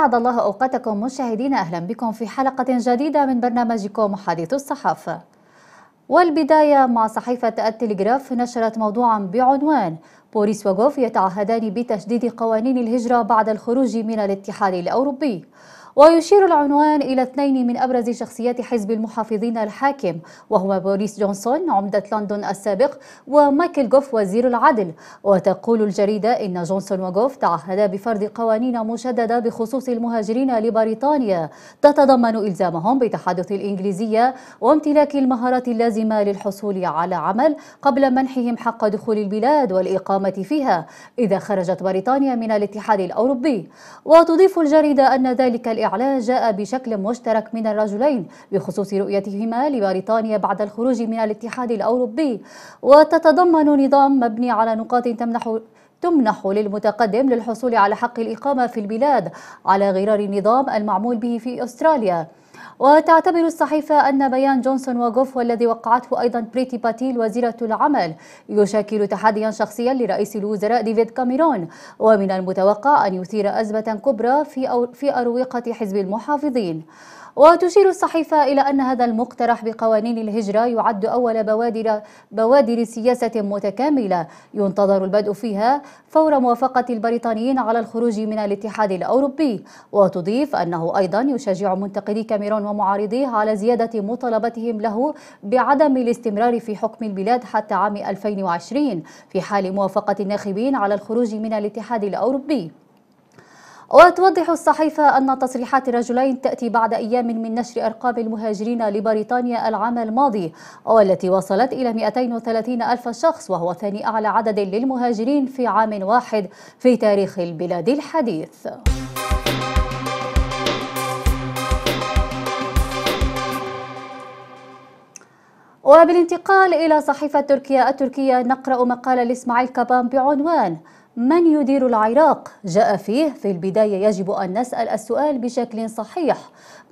أسعد الله أوقاتكم مشاهدين أهلا بكم في حلقة جديدة من برنامجكم حديث الصحافة والبداية مع صحيفة التلغراف نشرت موضوعا بعنوان بوريس وغوف يتعهدان بتشديد قوانين الهجرة بعد الخروج من الاتحاد الأوروبي ويشير العنوان إلى اثنين من أبرز شخصيات حزب المحافظين الحاكم وهما بوريس جونسون عمدة لندن السابق ومايكل جوف وزير العدل وتقول الجريدة إن جونسون وجوف تعهدا بفرض قوانين مشددة بخصوص المهاجرين لبريطانيا تتضمن إلزامهم بتحدث الإنجليزية وامتلاك المهارات اللازمة للحصول على عمل قبل منحهم حق دخول البلاد والإقامة فيها إذا خرجت بريطانيا من الاتحاد الأوروبي وتضيف الجريدة أن ذلك الإعلام الاستعلاء جاء بشكل مشترك من الرجلين بخصوص رؤيتهما لبريطانيا بعد الخروج من الاتحاد الاوروبي وتتضمن نظام مبني على نقاط تمنح تمنح للمتقدم للحصول على حق الإقامة في البلاد على غرار النظام المعمول به في أستراليا وتعتبر الصحيفة أن بيان جونسون وغوف والذي وقعته أيضا بريتي باتيل وزيرة العمل يشكل تحديا شخصيا لرئيس الوزراء ديفيد كاميرون ومن المتوقع أن يثير أزمة كبرى في, أو في أروقة حزب المحافظين وتشير الصحيفة إلى أن هذا المقترح بقوانين الهجرة يعد أول بوادر بوادر سياسة متكاملة ينتظر البدء فيها فور موافقة البريطانيين على الخروج من الاتحاد الأوروبي وتضيف أنه أيضا يشجع منتقدي كاميرون كاميرون ومعارضيه على زيادة مطالبتهم له بعدم الاستمرار في حكم البلاد حتى عام 2020 في حال موافقة الناخبين على الخروج من الاتحاد الأوروبي وتوضح الصحيفة أن تصريحات الرجلين تأتي بعد أيام من نشر أرقام المهاجرين لبريطانيا العام الماضي والتي وصلت إلى 230 ألف شخص وهو ثاني أعلى عدد للمهاجرين في عام واحد في تاريخ البلاد الحديث وبالانتقال إلى صحيفة تركيا التركية نقرأ مقالا لإسماعيل كابان بعنوان من يدير العراق؟ جاء فيه في البداية يجب أن نسأل السؤال بشكل صحيح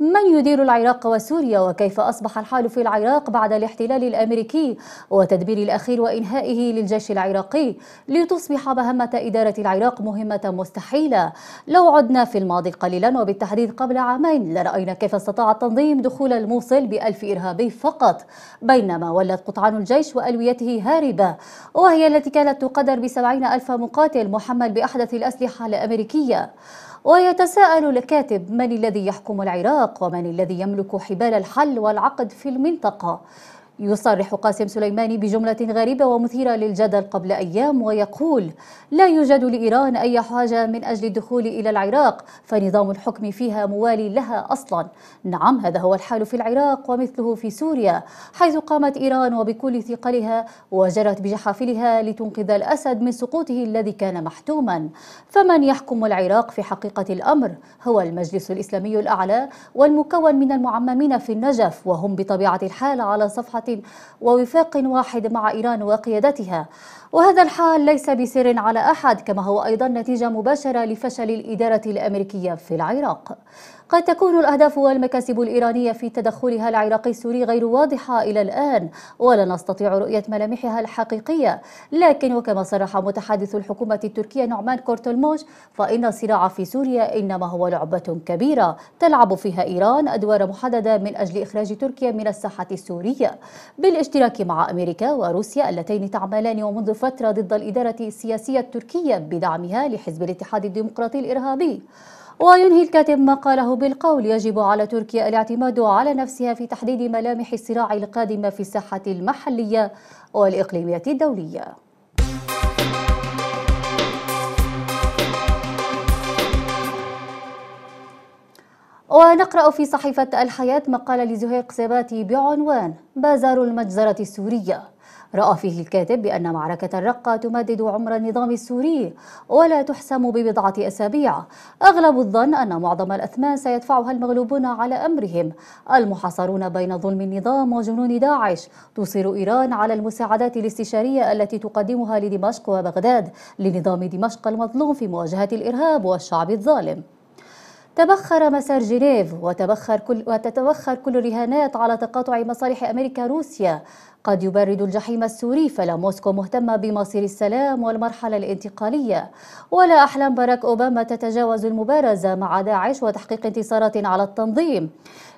من يدير العراق وسوريا وكيف أصبح الحال في العراق بعد الاحتلال الأمريكي وتدبير الأخير وإنهائه للجيش العراقي لتصبح مهمة إدارة العراق مهمة مستحيلة لو عدنا في الماضي قليلا وبالتحديد قبل عامين لرأينا كيف استطاع التنظيم دخول الموصل بألف إرهابي فقط بينما ولت قطعان الجيش وألويته هاربة وهي التي كانت تقدر بسبعين ألف مقاتل المحمل محمد بأحدث الأسلحة الأمريكية ويتساءل الكاتب من الذي يحكم العراق ومن الذي يملك حبال الحل والعقد في المنطقة يصرح قاسم سليماني بجملة غريبة ومثيرة للجدل قبل أيام ويقول لا يوجد لإيران أي حاجة من أجل الدخول إلى العراق فنظام الحكم فيها موالي لها أصلا نعم هذا هو الحال في العراق ومثله في سوريا حيث قامت إيران وبكل ثقلها وجرت بجحافلها لتنقذ الأسد من سقوطه الذي كان محتوما فمن يحكم العراق في حقيقة الأمر هو المجلس الإسلامي الأعلى والمكون من المعممين في النجف وهم بطبيعة الحال على صفحة ووفاق واحد مع إيران وقيادتها وهذا الحال ليس بسر على أحد كما هو أيضا نتيجة مباشرة لفشل الإدارة الأمريكية في العراق قد تكون الأهداف والمكاسب الإيرانية في تدخلها العراقي السوري غير واضحة إلى الآن ولا نستطيع رؤية ملامحها الحقيقية لكن وكما صرح متحدث الحكومة التركية نعمان كورتلموش فإن الصراع في سوريا إنما هو لعبة كبيرة تلعب فيها إيران أدوار محددة من أجل إخراج تركيا من الساحة السورية بالاشتراك مع أمريكا وروسيا اللتين تعملان ومنذ فترة ضد الإدارة السياسية التركية بدعمها لحزب الاتحاد الديمقراطي الإرهابي وينهي الكاتب ما قاله بالقول يجب على تركيا الاعتماد على نفسها في تحديد ملامح الصراع القادمة في الساحة المحلية والإقليمية الدولية ونقرأ في صحيفة الحياة مقال لزهير قصيباتي بعنوان بازار المجزرة السورية رأى فيه الكاتب بأن معركة الرقة تمدد عمر النظام السوري ولا تحسم ببضعة أسابيع أغلب الظن أن معظم الأثمان سيدفعها المغلوبون على أمرهم المحاصرون بين ظلم النظام وجنون داعش تصر إيران على المساعدات الاستشارية التي تقدمها لدمشق وبغداد لنظام دمشق المظلوم في مواجهة الإرهاب والشعب الظالم تبخر مسار جنيف وتبخر كل وتتبخر كل الرهانات على تقاطع مصالح أمريكا روسيا قد يبرد الجحيم السوري فلا موسكو مهتمة بمصير السلام والمرحلة الانتقالية ولا أحلام باراك أوباما تتجاوز المبارزة مع داعش وتحقيق انتصارات على التنظيم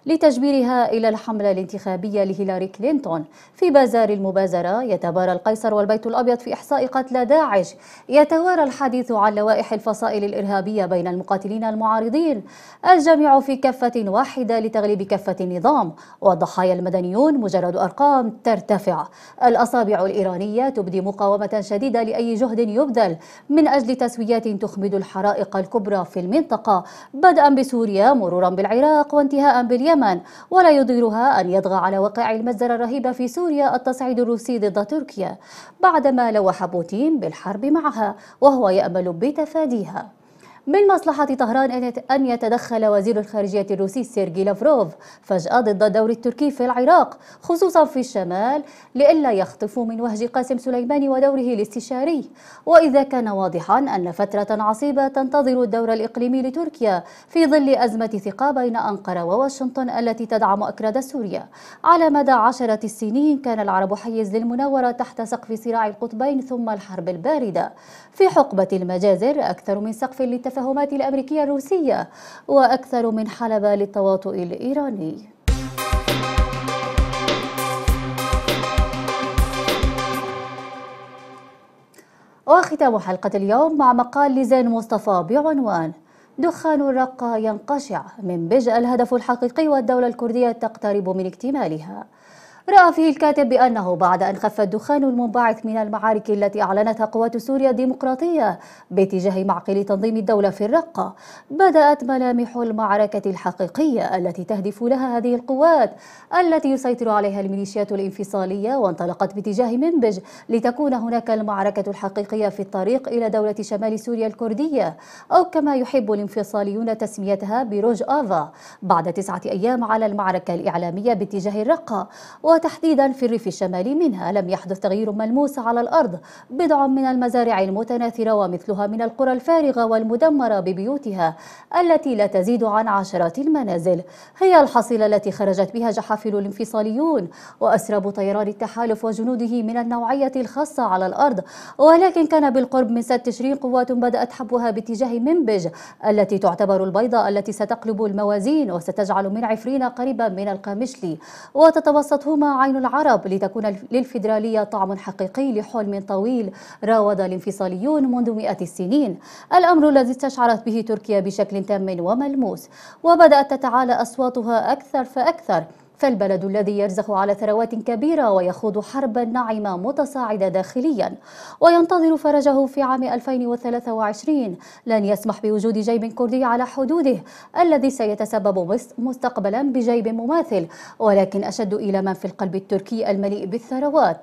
لتجبيرها إلى الحملة الانتخابية لهيلاري كلينتون في بازار المبازرة يتبارى القيصر والبيت الأبيض في إحصاء قتلى داعش يتوارى الحديث عن لوائح الفصائل الإرهابية بين المقاتلين المعارضين الجميع في كفة واحدة لتغليب كفة النظام والضحايا المدنيون مجرد أرقام ترتفع مرتفعة الأصابع الإيرانية تبدي مقاومة شديدة لأي جهد يبذل من أجل تسويات تخمد الحرائق الكبرى في المنطقة بدءا بسوريا مرورا بالعراق وانتهاء باليمن ولا يضيرها أن يضغى على وقع المزرة الرهيبة في سوريا التصعيد الروسي ضد تركيا بعدما لوح بوتين بالحرب معها وهو يأمل بتفاديها من مصلحة طهران أن يتدخل وزير الخارجية الروسي سيرجي لافروف فجأة ضد الدور التركي في العراق خصوصا في الشمال لئلا يخطفوا من وهج قاسم سليماني ودوره الاستشاري وإذا كان واضحا أن فترة عصيبة تنتظر الدور الإقليمي لتركيا في ظل أزمة ثقة بين أنقرة وواشنطن التي تدعم أكراد سوريا على مدى عشرة السنين كان العرب حيز للمناورة تحت سقف صراع القطبين ثم الحرب الباردة في حقبة المجازر أكثر من سقف للتفاهم التهمات الأمريكية الروسية وأكثر من حلبة للتواطؤ الإيراني وختام حلقة اليوم مع مقال لزين مصطفى بعنوان دخان الرقة ينقشع من بج الهدف الحقيقي والدولة الكردية تقترب من اكتمالها رأى فيه الكاتب بأنه بعد أن خف الدخان المنبعث من المعارك التي أعلنتها قوات سوريا الديمقراطية باتجاه معقل تنظيم الدولة في الرقة بدأت ملامح المعركة الحقيقية التي تهدف لها هذه القوات التي يسيطر عليها الميليشيات الانفصالية وانطلقت باتجاه منبج لتكون هناك المعركة الحقيقية في الطريق إلى دولة شمال سوريا الكردية أو كما يحب الانفصاليون تسميتها بروج آفا بعد تسعة أيام على المعركة الإعلامية باتجاه الرقة وتحديدا في الريف الشمالي منها لم يحدث تغيير ملموس على الأرض بضع من المزارع المتناثرة ومثلها من القرى الفارغة والمدمرة ببيوتها التي لا تزيد عن عشرات المنازل هي الحصيلة التي خرجت بها جحافل الانفصاليون وأسراب طيران التحالف وجنوده من النوعية الخاصة على الأرض ولكن كان بالقرب من ست تشرين قوات بدأت حبها باتجاه منبج التي تعتبر البيضة التي ستقلب الموازين وستجعل من عفرين قريبا من القامشلي وتتوسطهما عين العرب لتكون للفيدرالية طعم حقيقي لحلم طويل راود الانفصاليون منذ مئات السنين الأمر الذي استشعرت به تركيا بشكل تام وملموس وبدأت تتعالى أصواتها أكثر فأكثر فالبلد الذي يرزخ على ثروات كبيرة ويخوض حربا ناعمة متصاعدة داخليا وينتظر فرجه في عام 2023 لن يسمح بوجود جيب كردي على حدوده الذي سيتسبب مستقبلا بجيب مماثل ولكن أشد إلى من في القلب التركي المليء بالثروات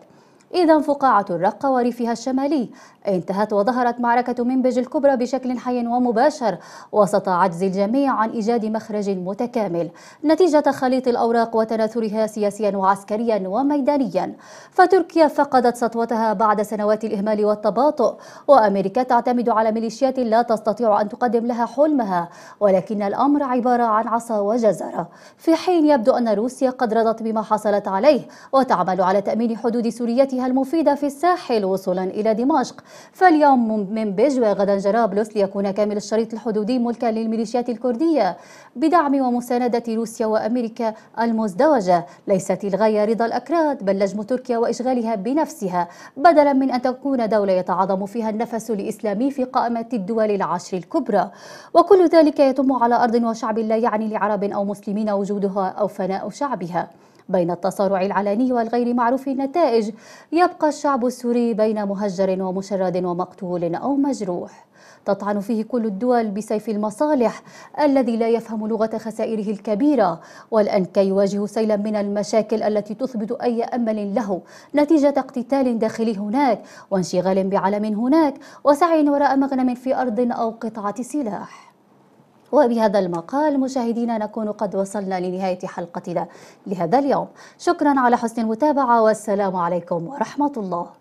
إذا فقاعة الرقة وريفها الشمالي انتهت وظهرت معركة منبج الكبرى بشكل حي ومباشر وسط عجز الجميع عن إيجاد مخرج متكامل نتيجة خليط الأوراق وتناثرها سياسيا وعسكريا وميدانيا فتركيا فقدت سطوتها بعد سنوات الإهمال والتباطؤ وأمريكا تعتمد على ميليشيات لا تستطيع أن تقدم لها حلمها ولكن الأمر عبارة عن عصا وجزرة في حين يبدو أن روسيا قد رضت بما حصلت عليه وتعمل على تأمين حدود سوريتها رحلتها المفيدة في الساحل وصولا إلى دمشق فاليوم من بيج وغدا جرابلس ليكون كامل الشريط الحدودي ملكا للميليشيات الكردية بدعم ومساندة روسيا وأمريكا المزدوجة ليست الغاية رضا الأكراد بل لجم تركيا وإشغالها بنفسها بدلا من أن تكون دولة يتعاظم فيها النفس الإسلامي في قائمة الدول العشر الكبرى وكل ذلك يتم على أرض وشعب لا يعني لعرب أو مسلمين وجودها أو فناء شعبها بين التصارع العلني والغير معروف النتائج يبقى الشعب السوري بين مهجر ومشرد ومقتول أو مجروح تطعن فيه كل الدول بسيف المصالح الذي لا يفهم لغة خسائره الكبيرة والآن يواجه سيلا من المشاكل التي تثبت أي أمل له نتيجة اقتتال داخلي هناك وانشغال بعلم هناك وسعي وراء مغنم في أرض أو قطعة سلاح وبهذا المقال مشاهدينا نكون قد وصلنا لنهاية حلقتنا لهذا اليوم شكرا على حسن المتابعة والسلام عليكم ورحمة الله